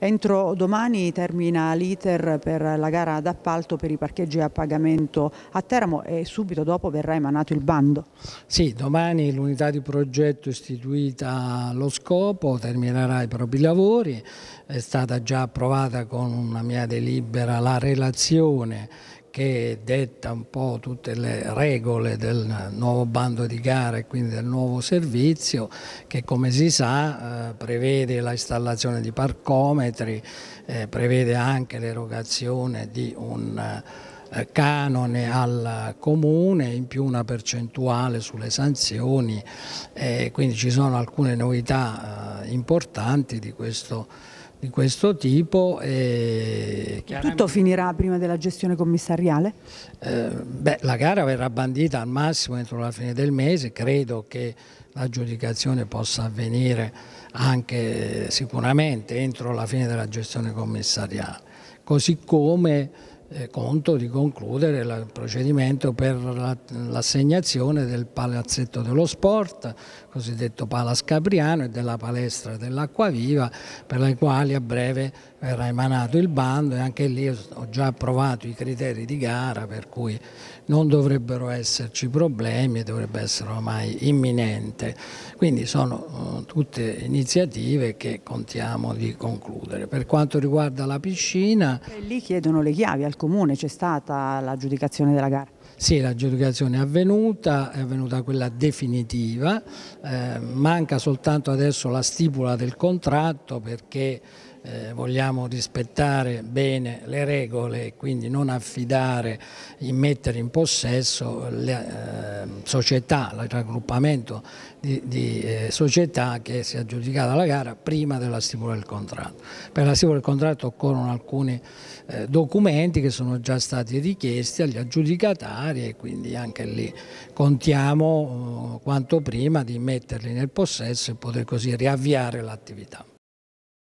Entro domani termina l'iter per la gara d'appalto per i parcheggi a pagamento a Teramo e subito dopo verrà emanato il bando. Sì, domani l'unità di progetto istituita allo scopo terminerà i propri lavori, è stata già approvata con una mia delibera la relazione che detta un po' tutte le regole del nuovo bando di gara e quindi del nuovo servizio che come si sa eh, prevede l'installazione di parcometri, eh, prevede anche l'erogazione di un eh, canone al comune in più una percentuale sulle sanzioni quindi ci sono alcune novità importanti di questo di questo tipo. E Tutto finirà prima della gestione commissariale? Eh, beh, la gara verrà bandita al massimo entro la fine del mese, credo che l'aggiudicazione possa avvenire anche eh, sicuramente entro la fine della gestione commissariale, così come eh, conto di concludere il procedimento per l'assegnazione del palazzetto dello sport, cosiddetto Palas Capriano e della palestra dell'Acquaviva per le quali a breve verrà emanato il bando e anche lì ho già approvato i criteri di gara per cui non dovrebbero esserci problemi e dovrebbe essere ormai imminente. Quindi sono eh, tutte iniziative che contiamo di concludere. Per quanto riguarda la piscina... E lì chiedono le chiavi al comune, c'è stata l'aggiudicazione della gara? Sì, l'aggiudicazione è avvenuta, è avvenuta quella definitiva, eh, manca soltanto adesso la stipula del contratto perché eh, vogliamo rispettare bene le regole e quindi non affidare, in mettere in possesso le eh, società, il raggruppamento di, di eh, società che si è aggiudicata la gara prima della stipula del contratto. Per la stipula del contratto occorrono alcuni eh, documenti che sono già stati richiesti agli aggiudicatari e quindi anche lì contiamo eh, quanto prima di metterli nel possesso e poter così riavviare l'attività.